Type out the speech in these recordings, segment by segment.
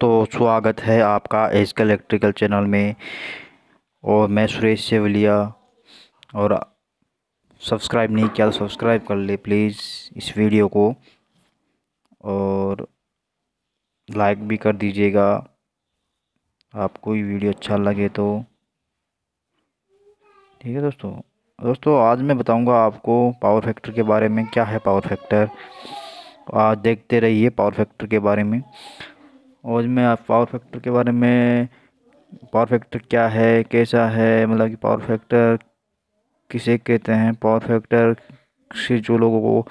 दोस्तों स्वागत है आपका एस इलेक्ट्रिकल चैनल में और मैं सुरेश सेवलिया और सब्सक्राइब नहीं किया तो सब्सक्राइब कर ले प्लीज़ इस वीडियो को और लाइक भी कर दीजिएगा आपको ये वीडियो अच्छा लगे तो ठीक है दोस्तों दोस्तों आज मैं बताऊंगा आपको पावर फैक्टर के बारे में क्या है पावर फैक्टर तो आज देखते रहिए पावर फैक्टर के बारे में और मैं पावर फैक्टर के बारे में पावर फैक्टर क्या है कैसा है मतलब कि पावर फैक्टर किसे कहते हैं पावर फैक्टर से जो लोगों को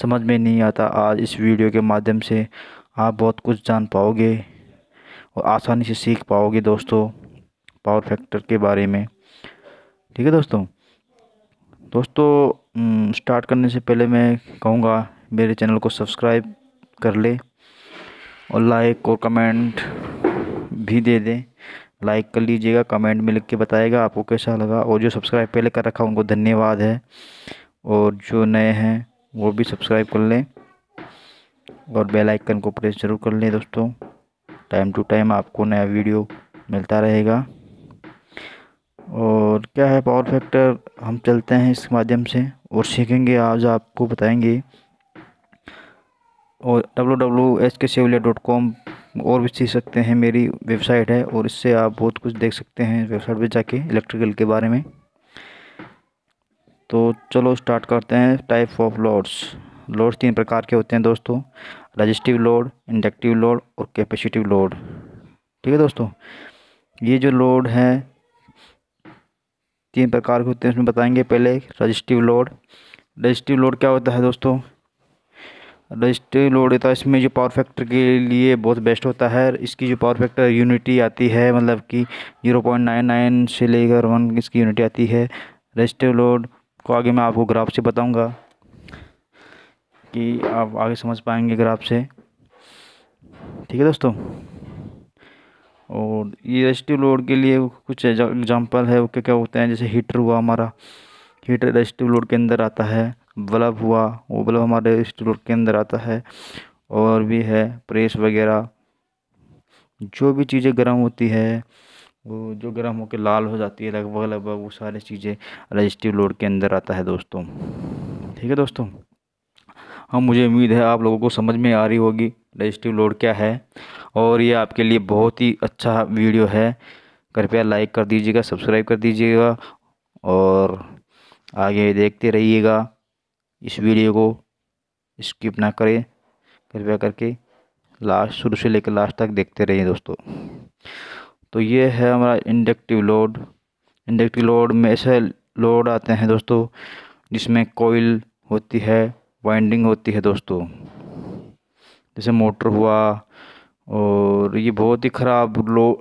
समझ में नहीं आता आज इस वीडियो के माध्यम से आप बहुत कुछ जान पाओगे और आसानी से सीख पाओगे दोस्तों पावर फैक्टर के बारे में ठीक है दोस्तों दोस्तों स्टार्ट करने से पहले मैं कहूँगा मेरे चैनल को सब्सक्राइब कर ले और लाइक और कमेंट भी दे दें लाइक कर लीजिएगा कमेंट में लिख के बताएगा आपको कैसा लगा और जो सब्सक्राइब पहले कर रखा उनको धन्यवाद है और जो नए हैं वो भी सब्सक्राइब कर लें और बेल आइकन को प्रेस ज़रूर कर लें दोस्तों टाइम टू टाइम आपको नया वीडियो मिलता रहेगा और क्या है पावर फैक्टर हम चलते हैं इस माध्यम से और सीखेंगे आज आपको बताएंगे और डब्लू डब्लू एच के सेवलिया डॉट कॉम और भी सीख सकते हैं मेरी वेबसाइट है और इससे आप बहुत कुछ देख सकते हैं वेबसाइट पर जाके इलेक्ट्रिकल के बारे में तो चलो स्टार्ट करते हैं टाइप ऑफ लोड्स लोड्स तीन प्रकार के होते हैं दोस्तों रजिस्टिव लोड इंडक्टिव लोड और कैपेसिटिव लोड ठीक है दोस्तों ये जो लोड है तीन प्रकार के होते हैं उसमें बताएंगे पहले रजिस्टिव लोड रजिस्टिव लोड क्या होता है दोस्तों रजिस्टर लोड होता है इसमें जो पावर फैक्टर के लिए बहुत बेस्ट होता है इसकी जो पावर फैक्टर यूनिटी आती है मतलब कि जीरो पॉइंट नाइन नाइन से लेकर वन इसकी यूनिटी आती है रजिस्टर लोड को आगे मैं आपको ग्राफ से बताऊंगा कि आप आगे समझ पाएंगे ग्राफ से ठीक है दोस्तों और ये रजिस्टिव लोड के लिए कुछ एग्जाम्पल है क्या क्या होते हैं जैसे हीटर हुआ हमारा हीटर रजिस्टिव लोड के अंदर आता है बल्ब हुआ वो बल्ब हमारे स्टोर के अंदर आता है और भी है प्रेस वगैरह जो भी चीज़ें गर्म होती है वो जो गर्म होकर लाल हो जाती है लगभग लगभग वो सारी चीज़ें रजिस्टिव लोड के अंदर आता है दोस्तों ठीक है दोस्तों हाँ मुझे उम्मीद है आप लोगों को समझ में आ रही होगी रजिस्टिव लोड क्या है और ये आपके लिए बहुत ही अच्छा वीडियो है कृपया लाइक कर दीजिएगा सब्सक्राइब कर दीजिएगा और आगे देखते रहिएगा इस वीडियो को स्किप ना करें कृपया करके लास्ट शुरू से लेकर लास्ट तक देखते रहिए दोस्तों तो ये है हमारा इंडक्टिव लोड इंडक्टिव लोड में ऐसे लोड आते हैं दोस्तों जिसमें कोयल होती है वाइंडिंग होती है दोस्तों जैसे मोटर हुआ और ये बहुत ही ख़राब लो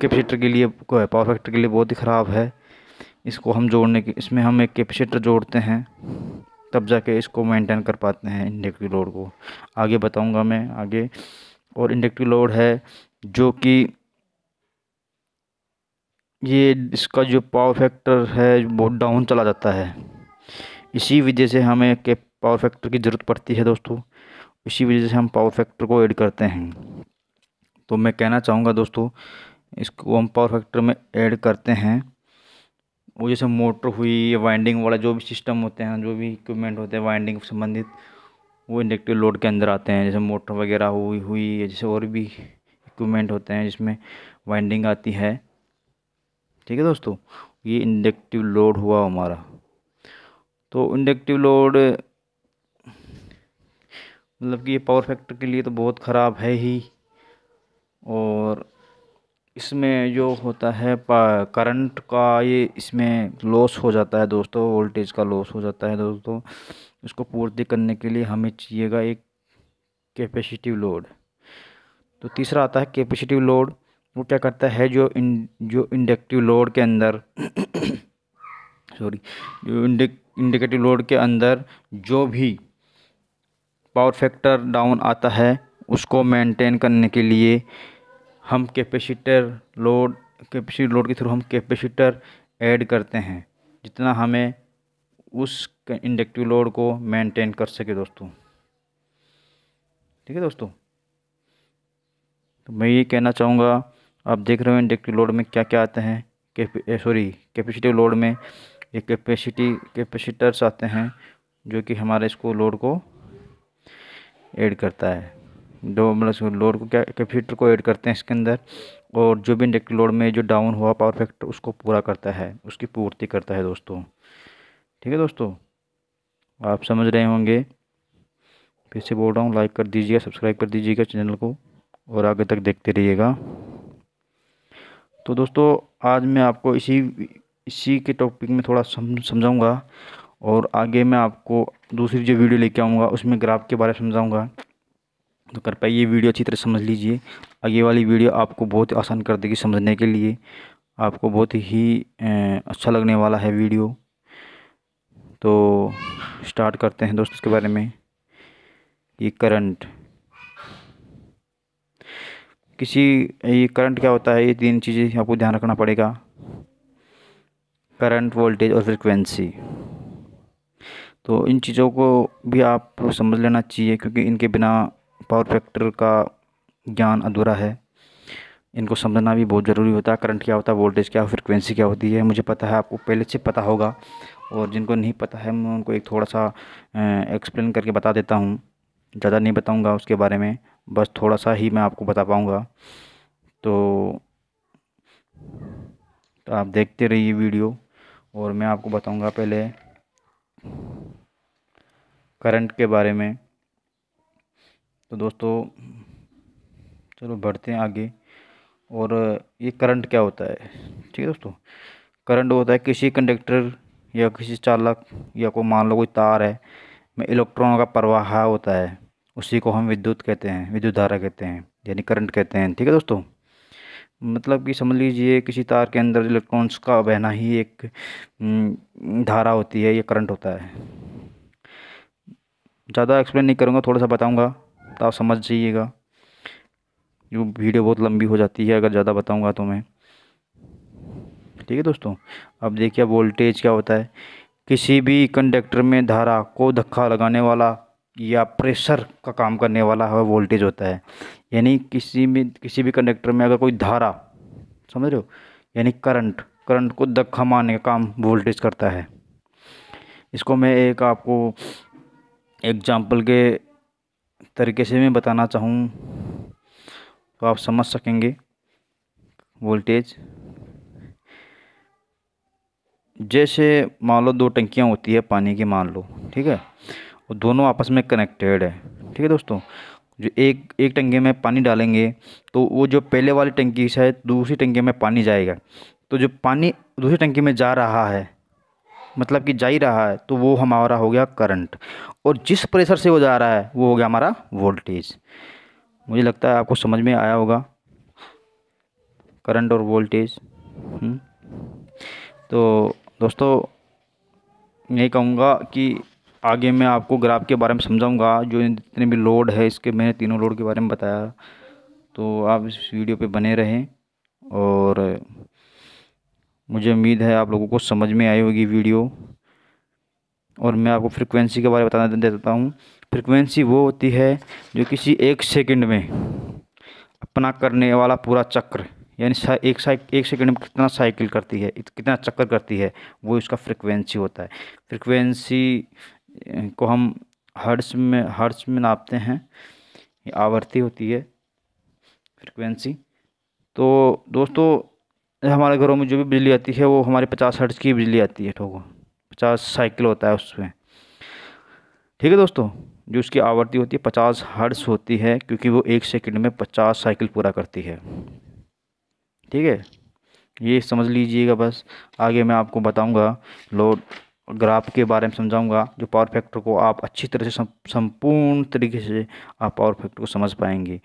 कैपेसिटर के लिए पावर फैक्टर के लिए बहुत ही ख़राब है इसको हम जोड़ने के इसमें हम एक कैपेसिटर जोड़ते हैं तब जाके इसको मेंटेन कर पाते हैं इंडक्टिव लोड को आगे बताऊंगा मैं आगे और इंडक्टिव लोड है जो कि ये इसका जो पावर फैक्टर है बहुत डाउन चला जाता है इसी वजह से हमें के पावर फैक्टर की ज़रूरत पड़ती है दोस्तों इसी वजह से हम पावर फैक्टर को ऐड करते हैं तो मैं कहना चाहूँगा दोस्तों इसको हम पावर फैक्टर में ऐड करते हैं वो जैसे मोटर हुई वाइंडिंग वाला जो भी सिस्टम होते हैं जो भी इक्विपमेंट होते हैं वाइंडिंग संबंधित वो इंडक्टिव लोड के अंदर आते हैं जैसे मोटर वगैरह हुई हुई जैसे और भी इक्विपमेंट होते हैं जिसमें वाइंडिंग आती है ठीक है दोस्तों ये इंडक्टिव लोड हुआ हमारा तो इंडक्टिव लोड मतलब कि ये पावर फैक्टर के लिए तो बहुत ख़राब है ही इसमें जो होता है करंट का ये इसमें लॉस हो जाता है दोस्तों वोल्टेज का लॉस हो जाता है दोस्तों इसको पूर्ति करने के लिए हमें चाहिएगा एक कैपेसिटिव लोड तो तीसरा आता है कैपेसिटिव लोड वो क्या करता है जो इन जो इंडक्टिव लोड के अंदर सॉरी जो इंडिकेटिव लोड के अंदर जो भी पावर फैक्टर डाउन आता है उसको मेंटेन करने के लिए हम कैपेसिटर लोड कैपेसिटी लोड के थ्रू हम कैपेसिटर ऐड करते हैं जितना हमें उस इंडक्टिव लोड को मेंटेन कर सके दोस्तों ठीक है दोस्तों तो मैं ये कहना चाहूँगा आप देख रहे हो इंडक्टिव लोड में क्या क्या आते हैं सॉरी कैपेसिटिव लोड में ये कैपेसिटी कैपेसिटर्स आते हैं जो कि हमारे इसको लोड को ऐड करता है दो मतलब लोड को क्या कैपेसिटर को ऐड करते हैं इसके अंदर और जो भी इंडक्टिव लोड में जो डाउन हुआ पावर फैक्टर उसको पूरा करता है उसकी पूर्ति करता है दोस्तों ठीक है दोस्तों आप समझ रहे होंगे फिर से बोल रहा हूँ लाइक कर दीजिएगा सब्सक्राइब कर दीजिएगा चैनल को और आगे तक देखते रहिएगा तो दोस्तों आज मैं आपको इसी इसी के टॉपिक में थोड़ा समझाऊंगा और आगे मैं आपको दूसरी जो वीडियो लेके आऊँगा उसमें ग्राफ के बारे में समझाऊँगा तो कृपया ये वीडियो अच्छी तरह समझ लीजिए आगे वाली वीडियो आपको बहुत आसान कर देगी समझने के लिए आपको बहुत ही अच्छा लगने वाला है वीडियो तो स्टार्ट करते हैं दोस्तों इसके बारे में ये करंट किसी ये करंट क्या होता है ये तीन चीज़ें आपको ध्यान रखना पड़ेगा करंट वोल्टेज और फ्रिक्वेंसी तो इन चीज़ों को भी आप समझ लेना चाहिए क्योंकि इनके बिना पावर फैक्टर का ज्ञान अधूरा है इनको समझना भी बहुत ज़रूरी होता है करंट क्या होता है वोल्टेज क्या फ्रिक्वेंसी क्या होती है मुझे पता है आपको पहले से पता होगा और जिनको नहीं पता है मैं उनको एक थोड़ा सा एक्सप्लेन करके बता देता हूँ ज़्यादा नहीं बताऊँगा उसके बारे में बस थोड़ा सा ही मैं आपको बता पाऊँगा तो, तो आप देखते रहिए वीडियो और मैं आपको बताऊँगा पहले करंट के बारे में तो दोस्तों चलो बढ़ते हैं आगे और ये करंट क्या होता है ठीक है दोस्तों करंट होता है किसी कंडक्टर या किसी चालक या कोई मान लो कोई तार है में इलेक्ट्रॉनों का प्रवाह होता है उसी को हम विद्युत कहते हैं विद्युत धारा कहते हैं यानी करंट कहते हैं ठीक है दोस्तों मतलब कि समझ लीजिए किसी तार के अंदर इलेक्ट्रॉन्स का बहना ही एक धारा होती है या करंट होता है ज़्यादा एक्सप्लेन नहीं करूँगा थोड़ा सा बताऊँगा तो आप समझ जाइएगा जो वीडियो बहुत लंबी हो जाती है अगर ज़्यादा बताऊँगा तो मैं ठीक है दोस्तों अब देखिए वोल्टेज क्या होता है किसी भी कंडक्टर में धारा को धक्का लगाने वाला या प्रेशर का काम करने वाला वह वोल्टेज होता है यानी किसी भी किसी भी कंडक्टर में अगर कोई धारा समझ रहे हो यानी करंट करंट को धक्का मारने का काम वोल्टेज करता है इसको मैं एक आपको एग्जाम्पल के तरीके से मैं बताना चाहूँ तो आप समझ सकेंगे वोल्टेज जैसे मान लो दो टंकियाँ होती है पानी की मान लो ठीक है और दोनों आपस में कनेक्टेड है ठीक है दोस्तों जो एक एक टंकी में पानी डालेंगे तो वो जो पहले वाली टंकी से दूसरी टंकी में पानी जाएगा तो जो पानी दूसरी टंकी में जा रहा है मतलब कि जा ही रहा है तो वो हमारा हो गया करंट और जिस प्रेशर से वो जा रहा है वो हो गया हमारा वोल्टेज मुझे लगता है आपको समझ में आया होगा करंट और वोल्टेज हम्म। तो दोस्तों यही कहूँगा कि आगे मैं आपको ग्राफ के बारे में समझाऊंगा जो जितने भी लोड है इसके मैंने तीनों लोड के बारे में बताया तो आप इस वीडियो पे बने रहें और मुझे उम्मीद है आप लोगों को समझ में आई होगी वीडियो और मैं आपको फ्रिक्वेंसी के बारे में बताना देता हूँ फ्रिक्वेंसी वो होती है जो किसी एक सेकंड में अपना करने वाला पूरा चक्र यानी एक साइक एक सेकंड में कितना साइकिल करती है कितना चक्कर करती है वो इसका फ्रिक्वेंसी होता है फ्रिक्वेंसी को हम हर्ट्स में हर्ट्स में नापते हैं आवर्ती होती है फ्रिक्वेंसी तो दोस्तों हमारे घरों में जो भी बिजली आती है वो हमारे पचास हर्ट्ज़ की बिजली आती है ठोको पचास साइकिल होता है उसमें ठीक है दोस्तों जो उसकी आवृत्ति होती है पचास हर्ट्स होती है क्योंकि वो एक सेकंड में पचास साइकिल पूरा करती है ठीक है ये समझ लीजिएगा बस आगे मैं आपको बताऊंगा लोड और ग्राफ के बारे में समझाऊंगा जो पावर फैक्टर को आप अच्छी तरह से संपूर्ण तरीके से आप पावर फैक्टर को समझ पाएंगे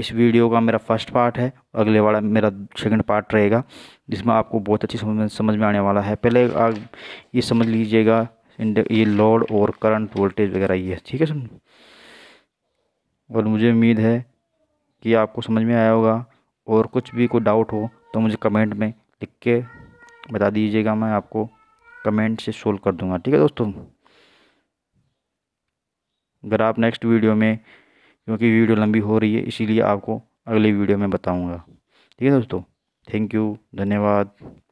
इस वीडियो का मेरा फर्स्ट पार्ट है अगले वाला मेरा सेकंड पार्ट रहेगा जिसमें आपको बहुत अच्छी समझ समझ में आने वाला है पहले आप ये समझ लीजिएगा ये लोड और करंट वोल्टेज वगैरह ये ठीक है सर और मुझे उम्मीद है कि आपको समझ में आया होगा और कुछ भी कोई डाउट हो तो मुझे कमेंट में लिख के बता दीजिएगा मैं आपको कमेंट से सोल्व कर दूंगा ठीक है दोस्तों अगर आप नेक्स्ट वीडियो में क्योंकि वीडियो लंबी हो रही है इसीलिए आपको अगली वीडियो में बताऊंगा ठीक है दोस्तों थैंक यू धन्यवाद